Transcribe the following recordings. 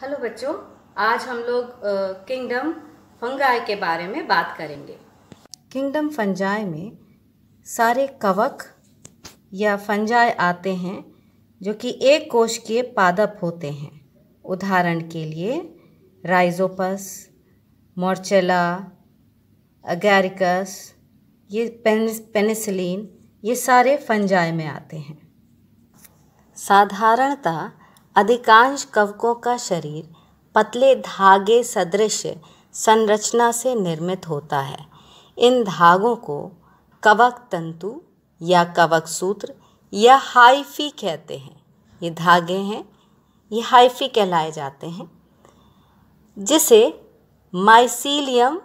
Hello बच्चों आज हम लोग किंगडम फंगाई के बारे में बात करेंगे किंगडम फंजाई में सारे कवक या फंजाई आते हैं जो कि एक कोश के पादप होते हैं उदाहरण के लिए राइजोपस मोर्चेला अगैरिकस ये पेनिसिलिन ये सारे फंजाई में आते हैं साधारणतः अधिकांश कवकों का शरीर पतले धागे सदृश संरचना से निर्मित होता है इन धागों को कवक तंतु या कवक सूत्र या हाइफी कहते हैं ये धागे हैं ये हाइफी कहलाए जाते हैं जिसे माइसीलियम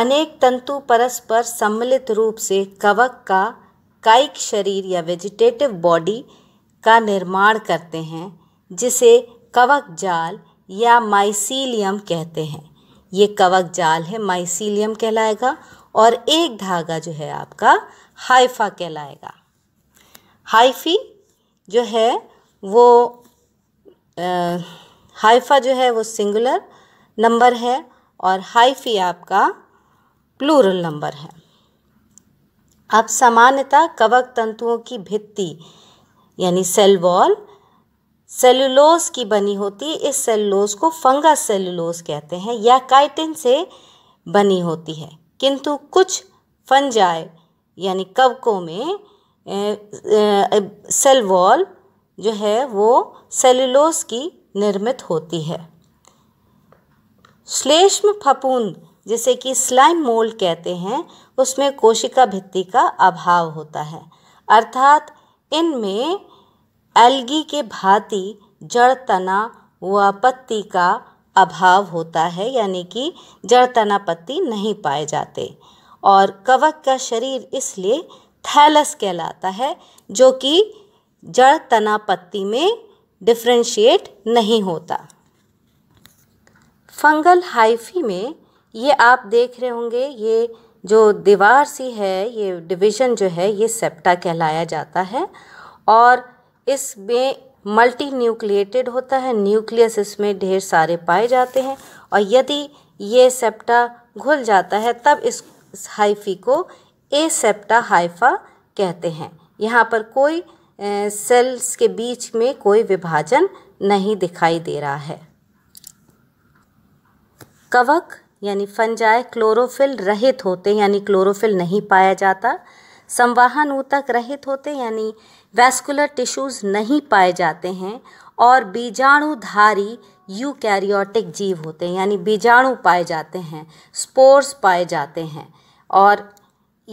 अनेक तंतु परस्पर सम्मिलित रूप से कवक का कायिक शरीर या वेजिटेटिव बॉडी का निर्माण करते हैं जिसे कवक जाल या माइसीलियम कहते हैं ये कवक जाल है माइसीलियम कहलाएगा और एक धागा जो है आपका हाइफा कहलाएगा हाइफी जो है वो आ, हाइफा जो है वो सिंगुलर नंबर है और हाइफी आपका प्लूरल नंबर है अब सामान्यतः कवक तंतुओं की भित्ति यानी सेल वॉल सेलुलोज की बनी होती है इस सेलुलोज को फंगस सेलुलोज कहते हैं या काइटिन से बनी होती है किंतु कुछ फंजाए यानी कवकों में सेल वॉल जो है वो सेलुलोज की निर्मित होती है श्लेष्म फपूंद जिसे कि स्लाइम मोल्ड कहते हैं उसमें कोशिका भित्ति का अभाव होता है अर्थात इनमें एल्गी के भांति जड़ तना व पत्ती का अभाव होता है यानी कि जड़ तना पत्ती नहीं पाए जाते और कवक का शरीर इसलिए थैलस कहलाता है जो कि जड़ तना पत्ती में डिफ्रेंशिएट नहीं होता फंगल हाइफी में ये आप देख रहे होंगे ये जो दीवार सी है ये डिवीज़न जो है ये सेप्टा कहलाया जाता है और इसमें मल्टी न्यूक्लिएटेड होता है न्यूक्लियस इसमें ढेर सारे पाए जाते हैं और यदि ये सेप्टा घुल जाता है तब इस हाइफी को ए सेप्टा हाइफा कहते हैं यहाँ पर कोई सेल्स के बीच में कोई विभाजन नहीं दिखाई दे रहा है कवक यानी फंजाय क्लोरोफिल रहित होते यानी क्लोरोफिल नहीं पाया जाता संवाहन ऊतक रहित होते यानी वैस्कुलर टिश्यूज नहीं पाए जाते हैं और बीजाणुधारी यूकैरियोटिक जीव होते हैं यानी बीजाणु पाए जाते हैं स्पोर्स पाए जाते हैं और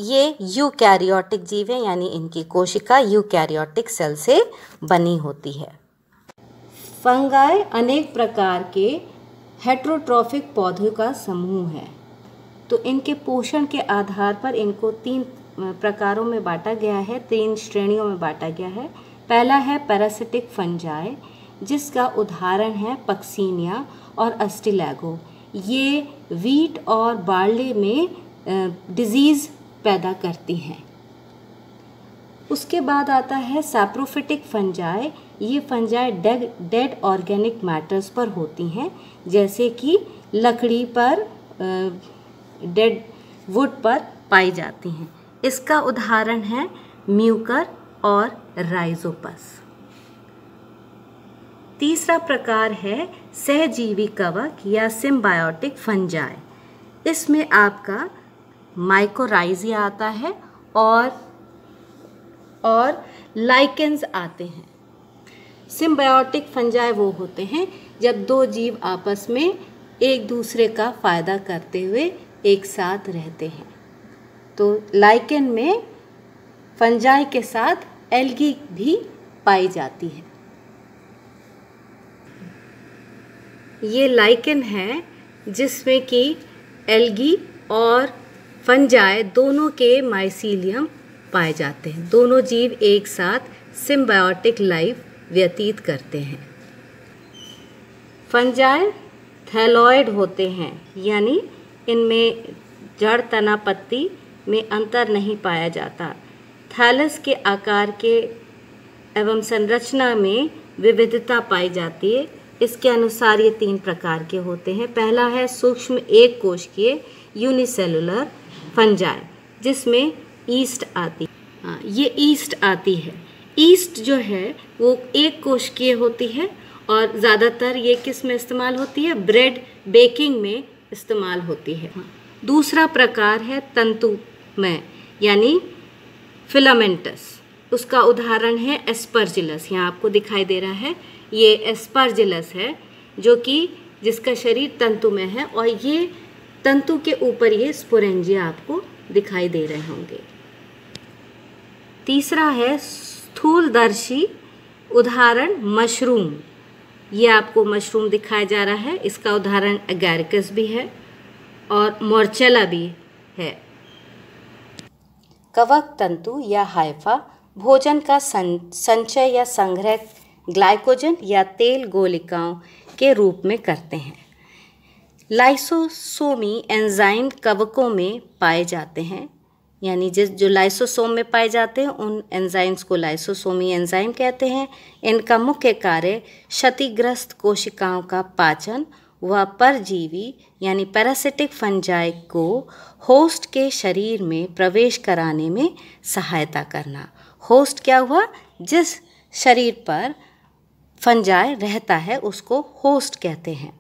ये यूकैरियोटिक जीव हैं यानी इनकी कोशिका यूकैरियोटिक सेल से बनी होती है फंगाई अनेक प्रकार के हेट्रोट्रॉफिक पौधों का समूह है तो इनके पोषण के आधार पर इनको तीन प्रकारों में बांटा गया है तीन श्रेणियों में बांटा गया है पहला है पैरासिटिक फंजाई जिसका उदाहरण है पक्सीनिया और अस्टिलैगो ये वीट और बार्ले में डिजीज़ पैदा करती हैं उसके बाद आता है सैप्रोफिटिक फंजाई ये fungi dead dead organic matters पर होती हैं जैसे कि लकड़ी पर डेड वुड पर पाई जाती हैं इसका उदाहरण है म्यूकर और राइजोपस तीसरा प्रकार है सहजीवी कवक या सिम्बायोटिक फंजाए इसमें आपका माइकोराइजिया आता है और और लाइकेंस आते हैं सिम्बायोटिक फंजाए वो होते हैं जब दो जीव आपस में एक दूसरे का फ़ायदा करते हुए एक साथ रहते हैं तो लाइकन में फंजाई के साथ एल्गी भी पाई जाती है ये लाइकन है जिसमें कि एल्गी और फंजाए दोनों के माइसीलियम पाए जाते हैं दोनों जीव एक साथ सिम्बायोटिक लाइफ व्यतीत करते हैं फंजाय थैलॉयड होते हैं यानी इनमें जड़ तना पत्ती में अंतर नहीं पाया जाता थैलस के आकार के एवं संरचना में विविधता पाई जाती है इसके अनुसार ये तीन प्रकार के होते हैं पहला है सूक्ष्म एक के यूनिसेलुलर फंजाई जिसमें ईस्ट आती हाँ, ये ईस्ट आती है ईस्ट जो है वो एक कोशिकीय होती है और ज़्यादातर ये किस में इस्तेमाल होती है ब्रेड बेकिंग में इस्तेमाल होती है हाँ। दूसरा प्रकार है तंतुमय यानी फिलामेंटस उसका उदाहरण है एस्परजिलस यहाँ आपको दिखाई दे रहा है ये एस्परजिलस है जो कि जिसका शरीर तंतुमय है और ये तंतु के ऊपर ये स्पोरेंजिया आपको दिखाई दे रहे होंगे तीसरा है स्थूलदर्शी उदाहरण मशरूम ये आपको मशरूम दिखाया जा रहा है इसका उदाहरण एगैरिकस भी है और मोर्चेला भी है कवक तंतु या हाइफा भोजन का सं, संचय या संग्रह ग्लाइकोजन या तेल गोलिकाओं के रूप में करते हैं लाइसोसोमी एंजाइम कवकों में पाए जाते हैं यानी जिस जो लाइसोसोम में पाए जाते हैं उन एंजाइम्स को लाइसोसोमी एंजाइम कहते हैं इनका मुख्य कार्य क्षतिग्रस्त कोशिकाओं का पाचन व परजीवी यानी पैरासिटिक फंजाई को होस्ट के शरीर में प्रवेश कराने में सहायता करना होस्ट क्या हुआ जिस शरीर पर फंजाई रहता है उसको होस्ट कहते हैं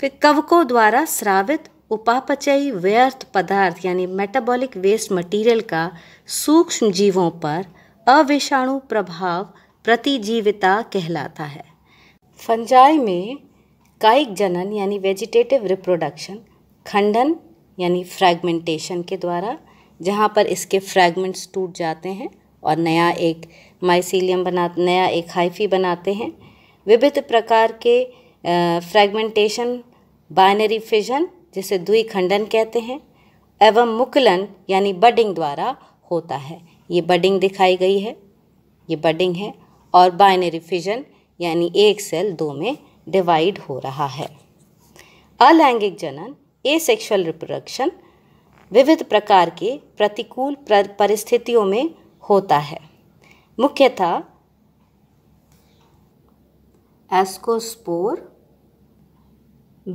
फिर कवकों द्वारा श्रावित उपापचयी व्यर्थ पदार्थ यानी मेटाबॉलिक वेस्ट मटेरियल का सूक्ष्म जीवों पर अविषाणु प्रभाव प्रतिजीविता कहलाता है फंजाई में कायिक जनन यानी वेजिटेटिव रिप्रोडक्शन खंडन यानी फ्रैगमेंटेशन के द्वारा जहाँ पर इसके फ्रैगमेंट्स टूट जाते हैं और नया एक माइसीलियम बना नया एक हाइफी बनाते हैं विविध प्रकार के फ्रैगमेंटेशन बाइनरी फिजन जिसे दुई खंडन कहते हैं एवं मुकलन यानी बडिंग द्वारा होता है ये बडिंग दिखाई गई है ये बडिंग है और बाइनरी फिजन यानी एक सेल दो में डिवाइड हो रहा है अलैंगिक जनन ए सेक्शुअल रिप्रोडक्शन विविध प्रकार के प्रतिकूल परिस्थितियों में होता है मुख्यतः एस्कोस्पोर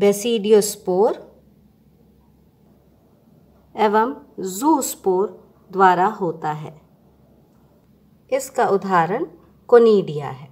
बेसिडियोस्पोर एवं जूस्पोर द्वारा होता है इसका उदाहरण कोनीडिया है